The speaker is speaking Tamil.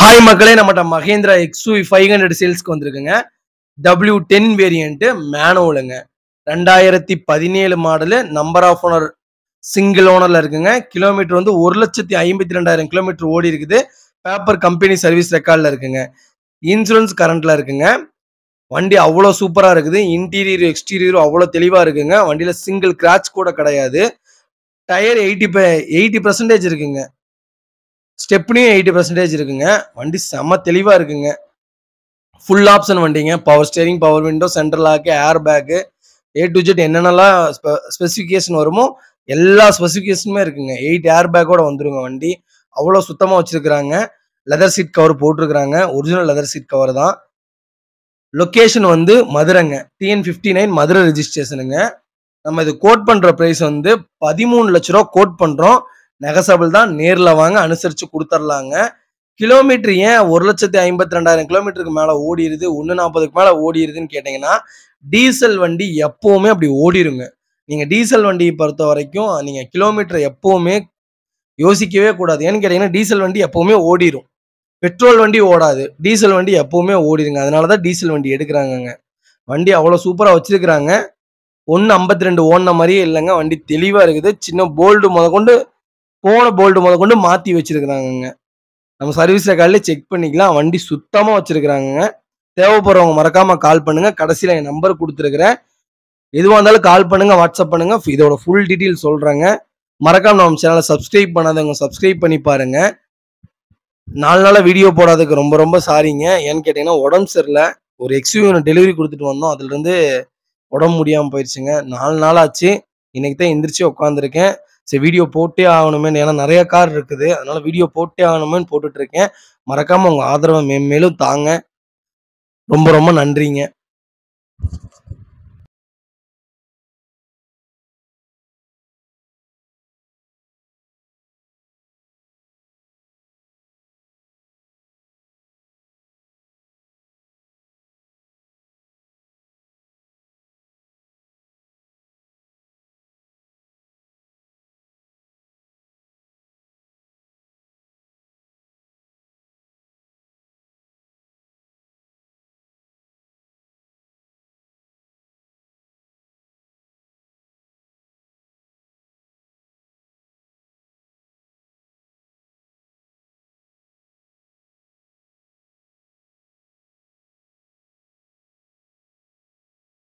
ஹாய் மக்களே நம்மகிட்ட மகேந்திரா எக்ஸூ ஃபைவ் ஹண்ட்ரட் சேல்ஸ்க்கு வந்திருக்குங்க டபிள்யூ டென் வேரியண்ட்டு மேனோலுங்க ரெண்டாயிரத்தி பதினேழு model number of owner single ஓனரில் இருக்குங்க கிலோமீட்டர் வந்து ஒரு லட்சத்தி ஐம்பத்தி ரெண்டாயிரம் கிலோமீட்டர் ஓடி இருக்குது பேப்பர் கம்பெனி சர்வீஸ் ரெக்கார்டில் இருக்குங்க இன்சூரன்ஸ் கரண்டில் இருக்குங்க வண்டி அவ்வளோ சூப்பராக இருக்குது இன்டீரியர் எக்ஸ்டீரியரும் அவ்வளோ தெளிவாக இருக்குங்க வண்டியில் சிங்கிள் கிராச் கூட கிடையாது டயர் எயிட்டி எயிட்டி பர்சன்டேஜ் இருக்குங்க ஸ்டெப்னியும் எயிட்டி பர்சன்டேஜ் இருக்குங்க வண்டி செம்ம தெளிவாக இருக்குங்க ஃபுல் ஆப்ஷன் வண்டிங்க power steering power window central lock air bag A to Z என்னென்னலாம் ஸ்பெசிஃபிகேஷன் வருமோ எல்லா ஸ்பெசிஃபிகேஷனுமே இருக்குங்க எயிட் ஏர் பேக்கோட வந்துருங்க வண்டி அவ்வளோ சுத்தமாக வச்சுருக்குறாங்க லெதர் சீட் கவர் போட்டிருக்கிறாங்க ஒரிஜினல் லெதர் சீட் கவர் தான் லொக்கேஷன் வந்து மதுரைங்க டிஎன் ஃபிஃப்டி நைன் மதுரை ரிஜிஸ்ட்ரேஷனுங்க நம்ம இது கோட் பண்ணுற ப்ரைஸ் வந்து பதிமூணு லட்ச ரூபா கோட் பண்ணுறோம் நெகசபிள் தான் நேரில் வாங்க அனுசரித்து கொடுத்துர்லாங்க கிலோமீட்டர் ஏன் ஒரு லட்சத்தி ஐம்பத்தி ரெண்டாயிரம் கிலோமீட்டருக்கு மேலே ஓடிடுது ஒன்று நாற்பதுக்கு மேலே ஓடிடுதுன்னு கேட்டிங்கன்னா டீசல் வண்டி எப்போவுமே அப்படி ஓடிடுங்க நீங்கள் டீசல் வண்டியை பொறுத்த வரைக்கும் நீங்கள் கிலோமீட்டர் எப்போவுமே யோசிக்கவே கூடாது ஏன்னு கேட்டிங்கன்னா டீசல் வண்டி எப்போவுமே ஓடிடும் பெட்ரோல் வண்டி ஓடாது டீசல் வண்டி எப்போவுமே ஓடிடுங்க அதனால தான் டீசல் வண்டி எடுக்கிறாங்கங்க வண்டி அவ்வளோ சூப்பராக வச்சுருக்கிறாங்க ஒன்று ஐம்பத்தி ரெண்டு ஓடின மாதிரியே இல்லைங்க வண்டி தெளிவாக இருக்குது சின்ன போல்டு முத கொண்டு போன போல்டு முத கொண்டு மாற்றி வச்சுருக்குறாங்கங்க நம்ம சர்வீஸ் ரெக்கார்டில் செக் பண்ணிக்கலாம் வண்டி சுத்தமாக வச்சுருக்குறாங்க தேவைப்படுறவங்க மறக்காமல் கால் பண்ணுங்கள் கடைசியில் என் நம்பர் கொடுத்துருக்குறேன் எதுவாக இருந்தாலும் கால் பண்ணுங்க வாட்ஸ்அப் பண்ணுங்க இதோட ஃபுல் டீட்டெயில் சொல்கிறேங்க மறக்காமல் நம்ம சேனலை சப்ஸ்கிரைப் பண்ணாதவங்க சப்ஸ்கிரைப் பண்ணி பாருங்கள் நாலு நாளாக வீடியோ போடாததுக்கு ரொம்ப ரொம்ப சாரிங்க ஏன்னு கேட்டிங்கன்னா உடம்பு சரியில்லை ஒரு எக்ஸ்யூ டெலிவரி கொடுத்துட்டு வந்தோம் அதுலேருந்து உடம்பு முடியாமல் போயிடுச்சுங்க நாலு நாள் ஆச்சு இன்றைக்கி தான் எந்திரிச்சு உட்காந்துருக்கேன் சரி வீடியோ போட்டே ஆகணுமே ஏன்னா நிறைய கார் இருக்குது அதனால வீடியோ போட்டே போட்டுட்டு போட்டுட்ருக்கேன் மறக்காமல் உங்கள் ஆதரவை மேன்மேலும் தாங்க ரொம்ப ரொம்ப நன்றிங்க